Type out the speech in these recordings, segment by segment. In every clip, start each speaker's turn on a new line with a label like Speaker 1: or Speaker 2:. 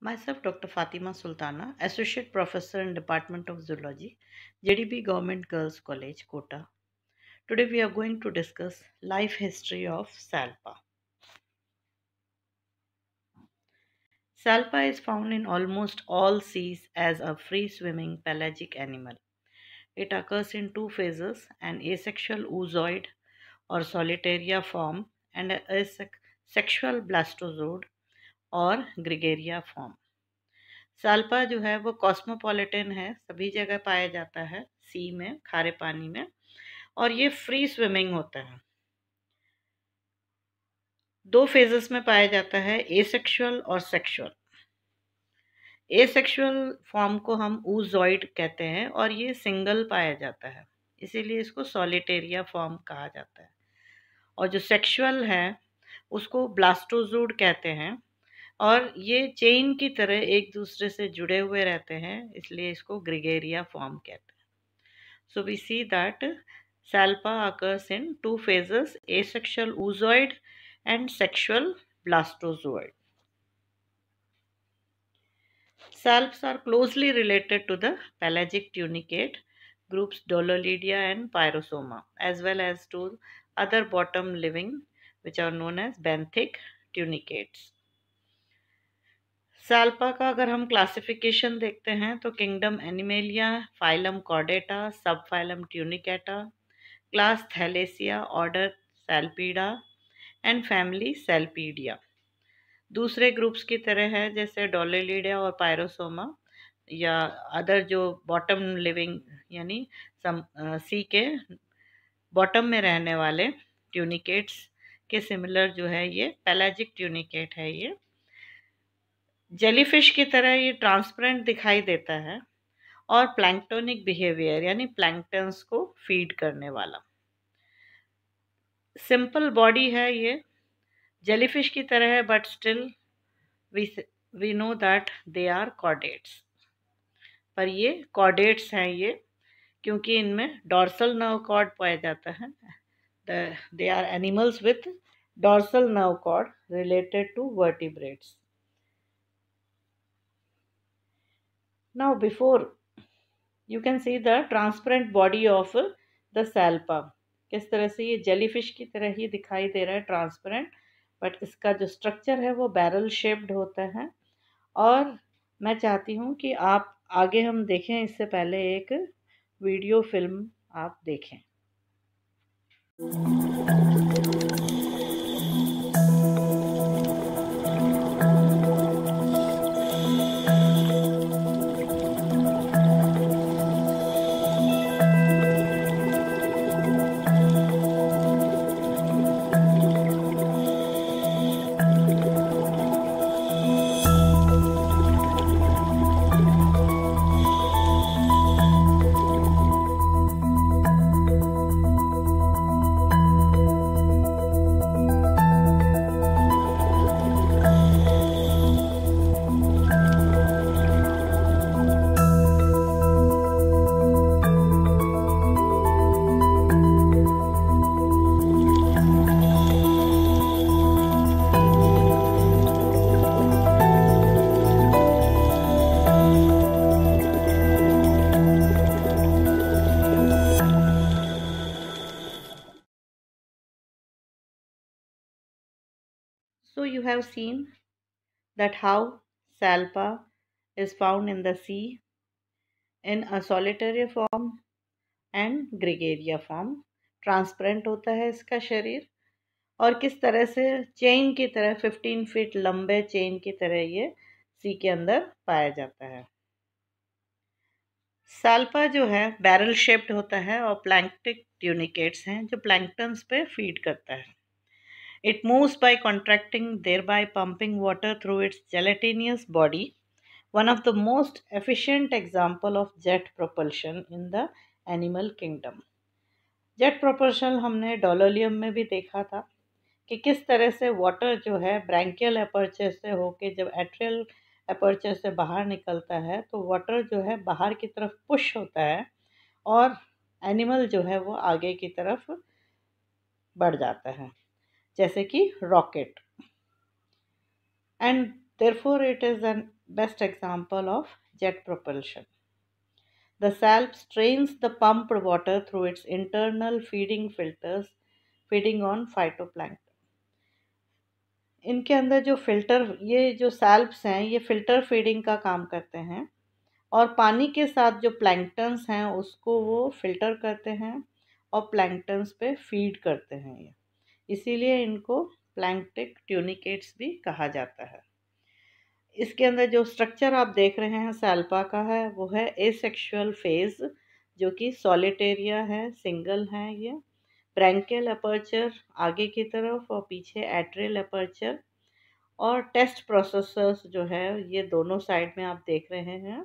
Speaker 1: Myself, Dr. Fatima Sultana, Associate Professor in Department of Zoology, JDB Government Girls College, Kota. Today we are going to discuss life history of Salpa. Salpa is found in almost all seas as a free-swimming pelagic animal. It occurs in two phases, an asexual oozoid or solitaria form and a sexual blastozoid और ग्रिगेरिया form salpa जो है वो cosmopolitan है सभी जगह पाया जाता है सी में खारे पानी में और ये फ्री स्विमिंग होता है दो फेजेस में पाया जाता है एसेक्सुअल और सेक्सुअल एसेक्सुअल फॉर्म को हम ऊजॉइड कहते हैं और ये सिंगल पाया जाता है इसीलिए इसको सॉलिटेरिया फॉर्म कहा जाता है और जो सेक्सुअल है उसको ब्लास्टोजूड कहते हैं और ये चेन की तरह एक दूसरे से जुड़े हुए रहते हैं इसलिए इसको ग्रिगेरिया फॉर्म कहते हैं so we see that salpa occurs in two phases asexual oozooid and sexual blastozooid salps are closely related to the pelagic tunicate groups Doliolida and Pyrosoma as well as to other bottom living which are known as benthic tunicates salpa का अगर हम classification देखते हैं तो kingdom animalia phylum कॉडेटा subphylum Tunicata class Thaliacea order Salpida and family Salpidae दूसरे groups की तरह है जैसे डोलेलीडिया और पायरोसोमा या अदर जो बॉटम लिविंग यानी सम सी के बॉटम में रहने वाले ट्यूनिकेट्स के सिमिलर जो है ये पैलाजिक ट्यूनिकेट है ये जेलीफिश की तरह ये ट्रांसपेरेंट दिखाई देता है और प्लैंक्टोनिक बिहेवियर यानी प्लैंक्टन्स को फीड करने वाला सिंपल बॉडी है ये जेलीफिश की तरह है but still we we know that they are chordates पर ये कॉडेट्स हैं ये क्योंकि इनमें डॉर्सल नर्व कॉर्ड पाया जाता है they are animals with dorsal nerve cord related to vertebrates Now before you can see the transparent body of the salpa. किस तरह से ये फिश की तरह ही दिखाई दे रहा है ट्रांसपेरेंट बट इसका जो स्ट्रक्चर है वो बैरल शेप्ड होता है और मैं चाहती हूँ कि आप आगे हम देखें इससे पहले एक वीडियो फिल्म आप देखें have seen that how salpa is found in the sea in a solitary form and gregaria form transparent होता है इसका शरीर और किस तरह से चेन की तरह फिफ्टीन फीट लंबे चेन की तरह ये सी के अंदर पाया जाता है साल्पा जो है बैरल शेप्ड होता है और प्लैंकटिक ट्यूनिकेट्स हैं जो प्लैंक्टन्स पे फीड करता है It moves by contracting, thereby pumping water through its gelatinous body. One of the most efficient example of jet propulsion in the animal kingdom jet proportion हमने doliolum में भी देखा था कि किस तरह से वाटर जो है ब्रैंकियल अपर्चर से होके जब एट्रियल अपर्चर से बाहर निकलता है तो वाटर जो है बाहर की तरफ पुश होता है और एनिमल जो है वो आगे की तरफ बढ़ जाता है जैसे कि rocket and therefore it is an best example of jet propulsion the salp strains the pumped water through its internal feeding filters feeding on phyto इनके अंदर जो फिल्टर ये जो सेल्प्स हैं ये फिल्टर फीडिंग का काम करते हैं और पानी के साथ जो प्लैंकटन्स हैं उसको वो फिल्टर करते हैं और प्लैंकटन्स पे फीड करते हैं ये इसीलिए इनको प्लैंकटिक ट्यूनिकेट्स भी कहा जाता है इसके अंदर जो स्ट्रक्चर आप देख रहे हैं सैल्पा का है वो है एसेक्सुअल फेज जो कि सॉलिटेरिया है सिंगल है ये ब्रैंकेल अपर्चर आगे की तरफ और पीछे एट्रियल अपर्चर और टेस्ट प्रोसेसर्स जो है ये दोनों साइड में आप देख रहे हैं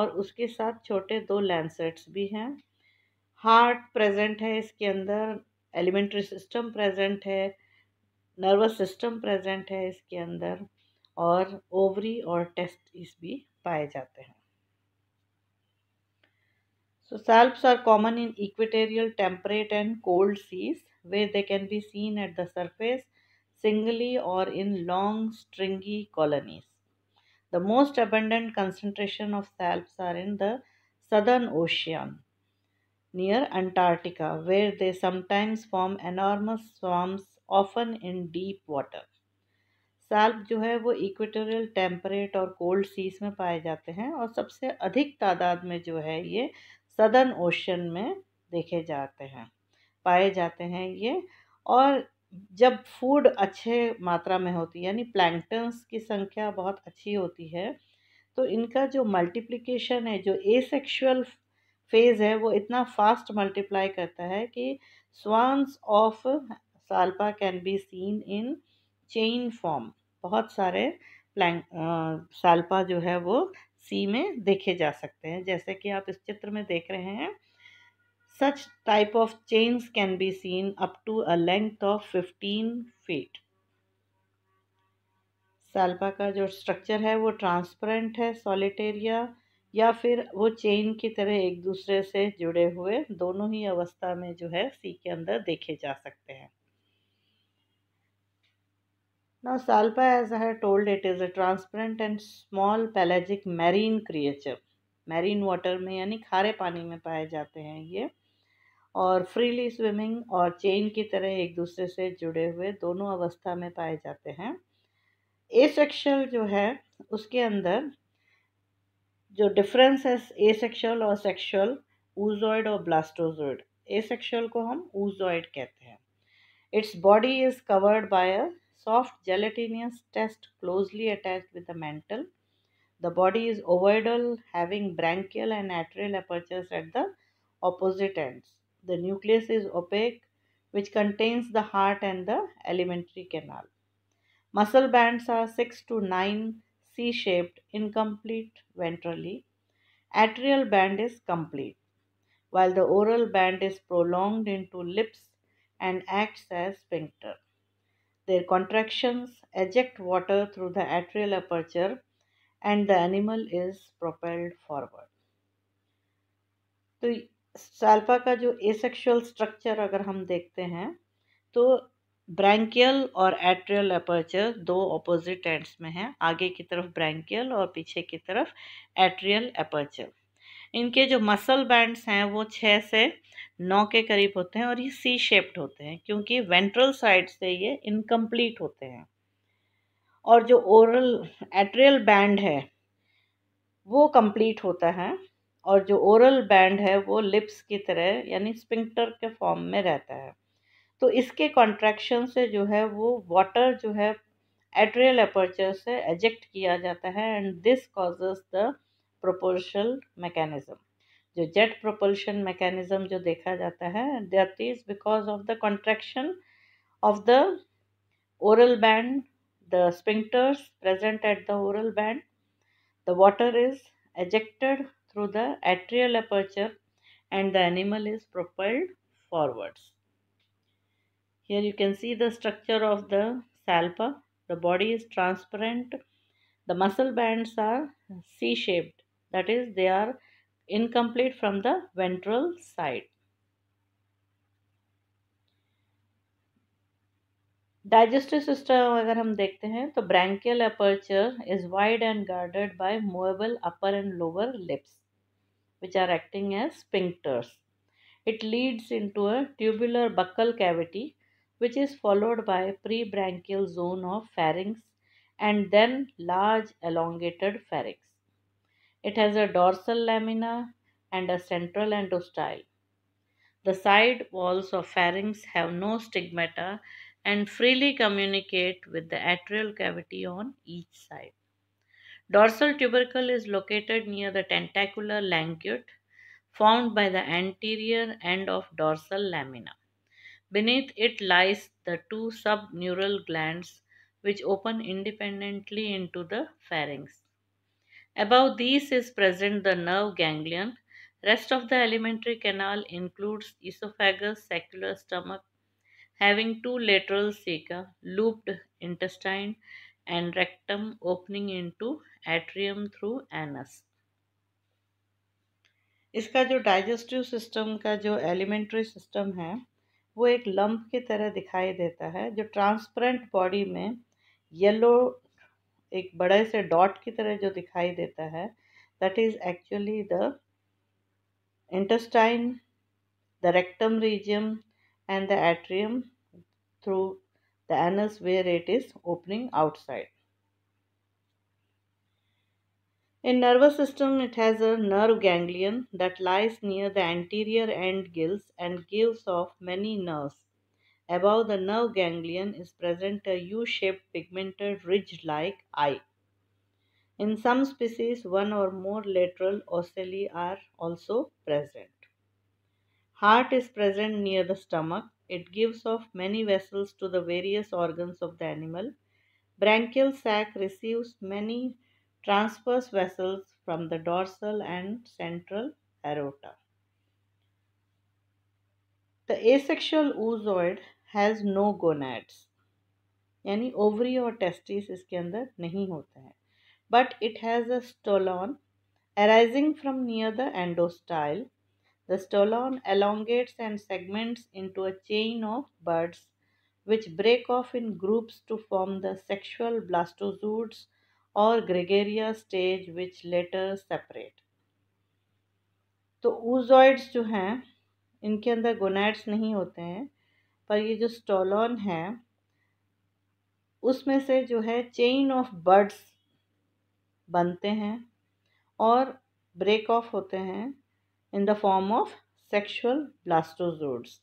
Speaker 1: और उसके साथ छोटे दो लैंसेट्स भी हैं हार्ट प्रेजेंट है इसके अंदर एलिमेंट्री सिस्टम प्रेजेंट है नर्वस सिस्टम प्रेजेंट है इसके अंदर और ओवरी और टेस्ट इस भी पाए जाते हैं so salps are common in equatorial temperate and cold seas where they can be seen at the surface singly और in long stringy colonies the most abundant concentration of salps are in the southern ocean near Antarctica, where they sometimes form enormous swarms, often in deep water. salp jo hai wo equatorial temperate और cold seas mein paaye जाते hain aur sabse adhik tadad mein jo hai ye southern ocean mein dekhe जाते hain paaye जाते hain ye aur जब food अच्छे मात्रा में होती है यानी प्लैंकटन्स की संख्या बहुत अच्छी होती है तो इनका जो मल्टीप्लिकेशन है जो एसेक्सुअल फेज़ है वो इतना फास्ट मल्टीप्लाई करता है कि swarms of salpa can be seen in chain form बहुत सारे प्लैंग साल्पा जो है वो सी में देखे जा सकते हैं जैसे कि आप इस चित्र में देख रहे हैं such type of chains can be seen up to a length of fifteen feet salpa का जो स्ट्रक्चर है वो ट्रांसपेरेंट है सॉलिटेरिया या फिर वो चेन की तरह एक दूसरे से जुड़े हुए दोनों ही अवस्था में जो है सी के अंदर देखे जा सकते हैं Now salpa as I had told it is a transparent and small pelagic marine marine water में यानी खारे पानी में पाए जाते हैं ये और फ्रीली स्विमिंग और चेन की तरह एक दूसरे से जुड़े हुए दोनों अवस्था में पाए जाते हैं ए सेक्शल जो है उसके अंदर जो डिफरेंस है ए सेक्शुअल और सेक्शुअल ऊजॉइड और ब्लास्टोजॉइड सेक्शुअल को हम ऊजॉइड कहते हैं its body is covered by a soft gelatinous test closely attach with the mantle the body is ovoidal having branchial and atrial apertures at the opposite ends. The nucleus is opaque which contains the heart and the alimentary canal muscle bands are six to nine C shaped incomplete ventrally atrial band is complete while the oral band is prolonged into lips and acts as पिंक्टर there contractions eject water through the atrial aperture and the animal is propelled forward तो salpa का जो asexual structure अगर हम देखते हैं तो branchial और atrial aperture दो ऑपोजिट एंड्स में हैं आगे की तरफ ब्रैंकियल और पीछे की तरफ एट्रियल अपर्चर इनके जो मसल बैंड्स हैं वो छः से नौ के करीब होते हैं और ये सी शेप्ड होते हैं क्योंकि वेंट्रल साइड से ये इनकम्प्लीट होते हैं और जो ओरल एट्रियल बैंड है वो कम्प्लीट होता है और जो ओरल बैंड है वो लिप्स की तरह यानी स्पिंक्टर के फॉर्म में रहता है तो इसके कॉन्ट्रैक्शन से जो है वो वाटर जो है एट्रियल अपर्चर से एजेक्ट किया जाता है and this causes the propulsion mechanism जो जेट प्रोपल्शन मैकेनिज्म जो देखा जाता है that is because of the contraction of the oral band the sphincters present at the oral band the water is ejected through the atrial aperture and the animal is propelled forwards Here you can see the structure of the salpa. The body is transparent. The muscle bands are C-shaped. That is, they are incomplete from the ventral side. Digestive system, अगर हम देखते हैं the branchial aperture is wide and guarded by movable upper and lower lips, which are acting as sphincters. It leads into a tubular buccal cavity which is followed by prebranchial zone of pharynx and then large elongated pharynx. It has a dorsal lamina and a central endostyle. The side walls of pharynx have no stigmata and freely communicate with the atrial cavity on each side. Dorsal tubercle is located near the tentacular languate formed by the anterior end of dorsal lamina. Beneath it lies the two subneural glands which open independently into the pharynx. Above these is present the nerve ganglion. Rest of the alimentary canal includes esophagus, secular stomach, having two lateral ceca, looped intestine and rectum opening into atrium through anus. इसका जो digestive system का जो elementary system है वो एक लम्ब की तरह दिखाई देता है जो ट्रांसपेरेंट बॉडी में येलो एक बड़े से डॉट की तरह जो दिखाई देता है that is actually the intestine the rectum region and the atrium through the anus where it is opening outside In nervous system, it has a nerve ganglion that lies near the anterior end gills and gives off many nerves. Above the nerve ganglion is present a U-shaped pigmented ridge-like eye. In some species, one or more lateral ocelli are also present. Heart is present near the stomach. It gives off many vessels to the various organs of the animal. Branchial sac receives many transverse vessels from the dorsal and central aorta. The asexual oozoid has no gonads, यानी ovary or testis, is अंदर नहीं होते हैं but it has a arising from near the endostyle. The stolon elongates and segments into a chain of buds which break off in groups to form the sexual blastozoids और gregaria stage which later separate तो oozoids जो हैं इनके अंदर gonads नहीं होते हैं पर ये जो स्टोलॉन है उसमें से जो है चेन ऑफ बर्ड्स बनते हैं और ब्रेक ऑफ होते हैं in the form of sexual blastozoids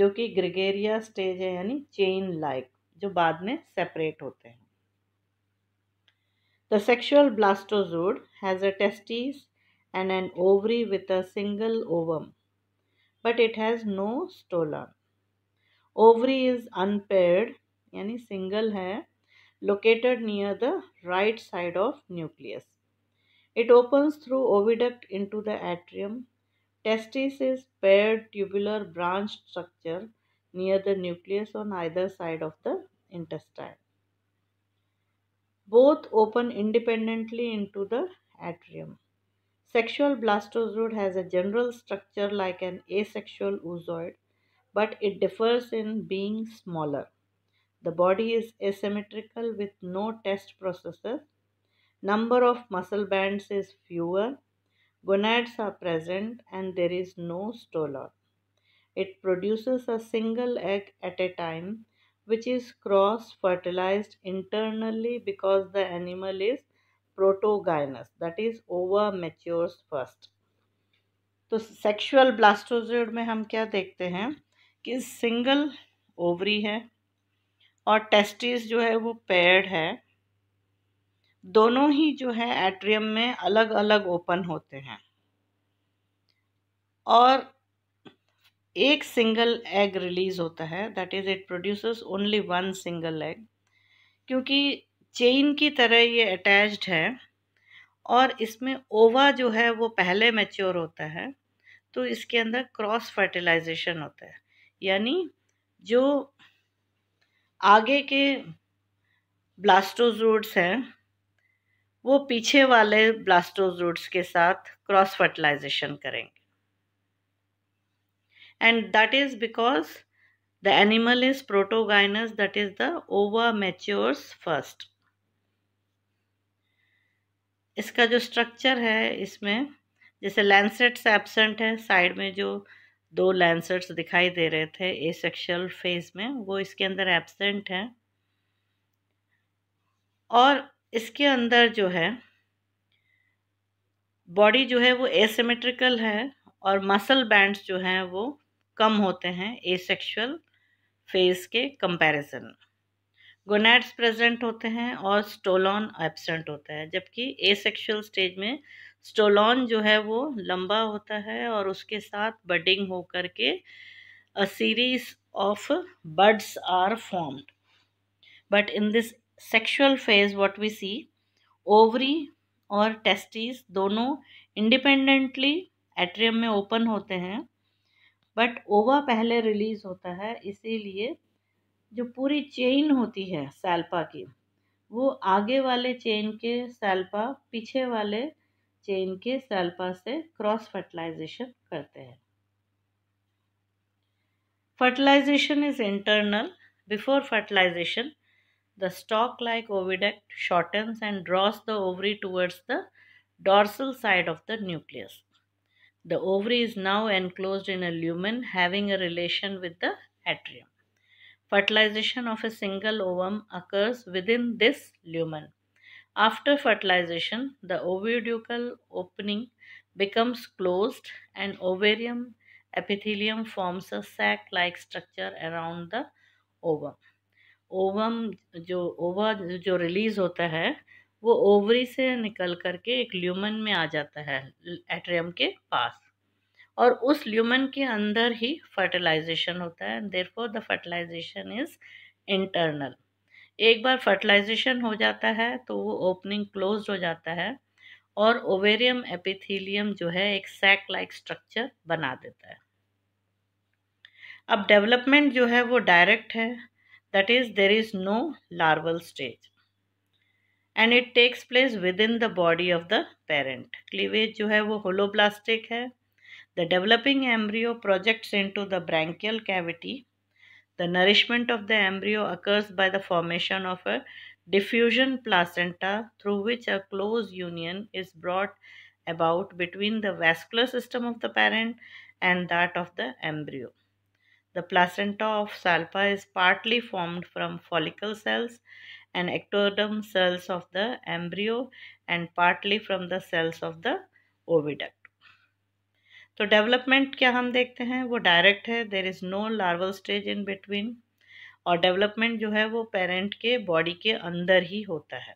Speaker 1: जो कि ग्रिगेरिया स्टेज है यानी चेन लाइक जो बाद में सेपरेट होते हैं The sexual blastozoid has a testes and an ovary with a single ovum, but it has no stolon. Ovary is unpaired, yani single hair, located near the right side of nucleus. It opens through oviduct into the atrium. Testis is paired tubular branched structure near the nucleus on either side of the intestine. Both open independently into the atrium. Sexual blastozoid has a general structure like an asexual oozoid, but it differs in being smaller. The body is asymmetrical with no test processes. Number of muscle bands is fewer. Gonads are present and there is no stolon. It produces a single egg at a time which is cross fertilized internally because the animal is protogynous that is over matures first तो sexual blastozoid में हम क्या देखते हैं कि single ovary है और testis जो है वो पेड़ है दोनों ही जो है एट्रियम में अलग अलग ओपन होते हैं और एक सिंगल एग रिलीज़ होता है that is it produces only one single egg क्योंकि चेन की तरह ये अटैच्ड है और इसमें ओवा जो है वो पहले मैच्योर होता है तो इसके अंदर क्रॉस फर्टिलाइजेशन होता है यानी जो आगे के ब्लास्टोजोड्स हैं वो पीछे वाले ब्लास्टोजोड्स के साथ क्रॉस फर्टिलाइजेशन करेंगे and that is because the animal is protogynous that is the ova matures first इसका जो स्ट्रक्चर है इसमें जैसे लैंसेट्स एबसेंट है साइड में जो दो लैंसेट्स दिखाई दे रहे थे ए सेक्शुअल फेज में वो इसके अंदर एब्सेंट हैं और इसके अंदर जो है बॉडी जो है वो एसिमेट्रिकल है और मसल बैंड्स जो हैं वो कम होते हैं ए सेक्शुअल फेज के कंपैरिजन गोनेट्स प्रेजेंट होते हैं और स्टोलॉन एबसेंट होता है जबकि ए सेक्शुअल स्टेज में स्टोलॉन जो है वो लंबा होता है और उसके साथ बडिंग होकर के a series of birds are formed but in this sexual phase what we see ovary और टेस्टिस दोनों इंडिपेंडेंटली एट्रियम में ओपन होते हैं बट ओवा पहले रिलीज होता है इसीलिए जो पूरी चेन होती है सेल्पा की वो आगे वाले चेन के सेल्पा पीछे वाले चेन के सेल्पा से क्रॉस फर्टिलाइजेशन करते हैं fertilization is internal before fertilization the stalk like oviduct shortens and draws the ovary towards the dorsal side of the nucleus The ovary is now enclosed in a lumen having a relation with the atrium. Fertilization of a single ovum occurs within this lumen. After fertilization, the oviducal opening becomes closed and ovarian epithelium forms a sac-like structure around the ovum. Ovum, जो ओवा जो release होता है वो ovary से निकल करके एक ल्यूमन में आ जाता है एट्रियम के पास और उस ल्यूमन के अंदर ही फर्टिलाइजेशन होता है therefore the fertilization is internal एक बार फर्टिलाइजेशन हो जाता है तो वो ओपनिंग क्लोज हो जाता है और ओवेरियम एपिथीलियम जो है एक सैक लाइक स्ट्रक्चर बना देता है अब डेवलपमेंट जो है वो डायरेक्ट है that is there is no larval stage and it takes place within the body of the parent cleavage जो है वो होलोब्लास्टिक है the developing embryo projects into the branchial cavity the nourishment of the embryo occurs by the formation of a diffusion placenta through which a close union is brought about between the vascular system of the parent and that of the embryo. The placenta of salpa is partly formed from follicle cells and ectoderm cells of the embryo and partly from the cells of the oviduct तो development क्या हम देखते हैं वो direct है there is no larval stage in between और development जो है वो पेरेंट के बॉडी के अंदर ही होता है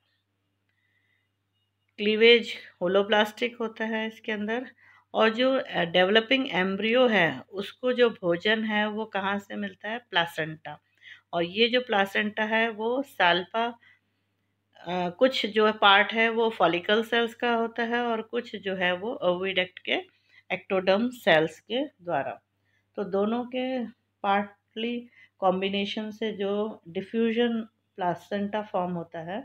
Speaker 1: क्लीवेज होलोप्लास्टिक होता है इसके अंदर और जो डेवलपिंग uh, एम्ब्रियो है उसको जो भोजन है वो कहाँ से मिलता है प्लासेंटा और ये जो प्लासेंटा है वो साल्पा कुछ जो पार्ट है वो फॉलिकल सेल्स का होता है और कुछ जो है वो ओविडेक्ट के एक्टोडम सेल्स के द्वारा तो दोनों के पार्टली कॉम्बिनेशन से जो डिफ्यूजन प्लासेंटा फॉर्म होता है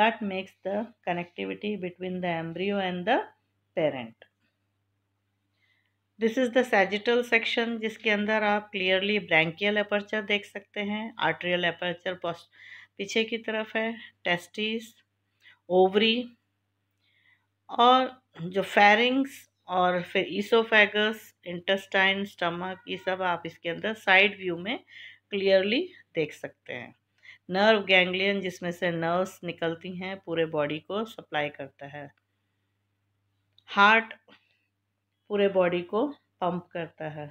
Speaker 1: that makes the connectivity between the embryo and the parent this is the sagittal section जिसके अंदर आप क्लियरली ब्रैंकियल एपर्चर देख सकते हैं आर्ट्रियल एपर्चर पीछे की तरफ है टेस्टिस ओवरी और जो फेरिंग्स और फिर ईसोफेगस इंटेस्टाइन स्टमक ये सब आप इसके अंदर साइड व्यू में क्लियरली देख सकते हैं नर्व गैंग्लियन जिसमें से नर्व्स निकलती हैं पूरे बॉडी को सप्लाई करता है हार्ट पूरे बॉडी को पंप करता है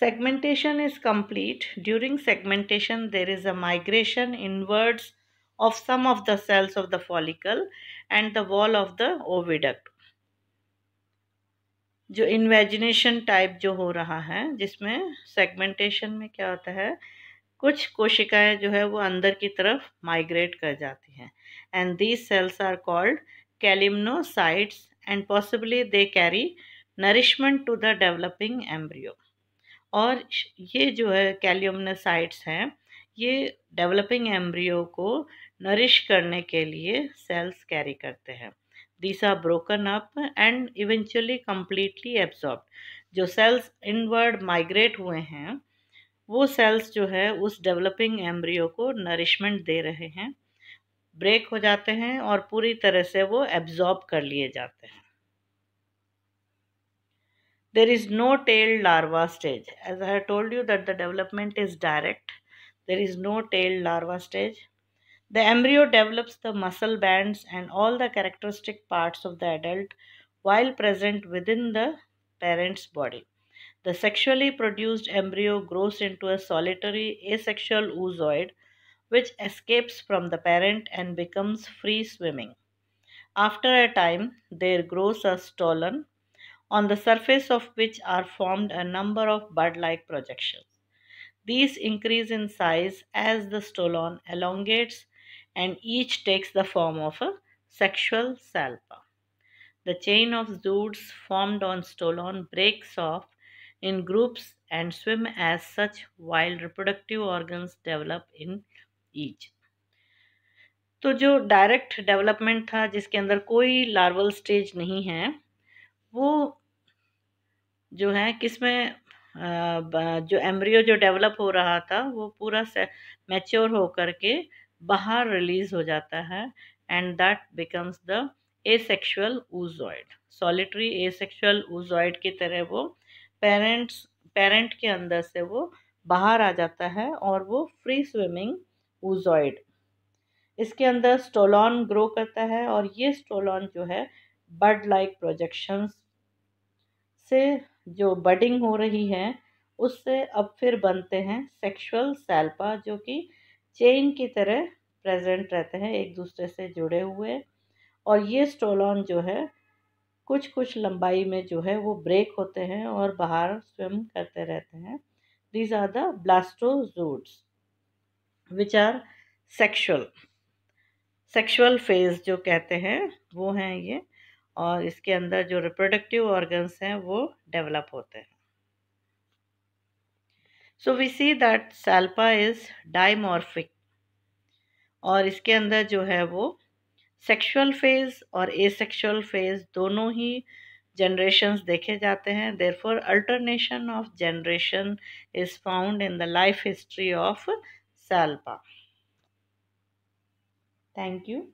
Speaker 1: segmentation is complete during segmentation there is a migration inwards of some of the cells of the follicle and the wall of the oviduct जो इन्वेजिनेशन टाइप जो हो रहा है जिसमें सेगमेंटेशन में क्या होता है कुछ कोशिकाएं जो है वो अंदर की तरफ माइग्रेट कर जाती हैं and these cells are called kalymmocytes and possibly they carry nourishment to the developing embryo और ये जो है कैल्यूमनसाइट्स हैं ये डेवलपिंग एम्ब्रियो को नरिश करने के लिए सेल्स कैरी करते हैं this are broken up and eventually completely absorb जो सेल्स इनवर्ड माइग्रेट हुए हैं वो सेल्स जो है उस डेवलपिंग एम्ब्रियो को नरिशमेंट दे रहे हैं ब्रेक हो जाते हैं और पूरी तरह से वो एब्जॉर्ब कर लिए जाते हैं there is no tail larva stage as I told you that the development is direct there is no tail larva stage the embryo develops the muscle band and all the characteristic part of the adult while present within the parent's body the sexually produced embryo grows into a solitary asexual oozoid which escapes from the parent and becomes free swimming. After a time, their growths are stolen, on the surface of which are formed a number of bud like projections. These increase in size as the stolon elongates and each takes the form of a sexual salpa. The chain of zooids formed on stolon breaks off in groups and swim as such while reproductive organs develop in each तो जो direct development था जिसके अंदर कोई larval stage नहीं है वो जो है किसमें जो एम्ब्रियो जो डेवलप हो रहा था वो पूरा मैच्योर हो के बाहर रिलीज हो जाता है and that becomes the oozoid oozoid solitary sexual oozoid की तरह वो पेरेंट्स पेरेंट के अंदर से वो बाहर आ जाता है और वो फ्री स्विमिंग ओजॉइड इसके अंदर स्टोलॉन ग्रो करता है और ये स्टोलॉन जो है बर्ड लाइक प्रोजेक्शंस से जो बडिंग हो रही है उससे अब फिर बनते हैं सेक्सुअल सेल्पा जो कि चेन की तरह प्रेजेंट रहते हैं एक दूसरे से जुड़े हुए और ये स्टोलॉन जो है कुछ कुछ लंबाई में जो है वो ब्रेक होते हैं और बाहर स्विम करते रहते हैं these are the blastozooids which are sexual sexual phase जो कहते हैं वो हैं ये और इसके अंदर जो रिप्रोडक्टिव ऑर्गन्स हैं वो डेवलप होते हैं so we see that salpa is dimorphic और इसके अंदर जो है वो सेक्शुअल फेज और एसेक्सुअल फेज दोनों ही जनरेशन देखे जाते हैं therefore alternation of generation is found in the life history of salpa. Thank you.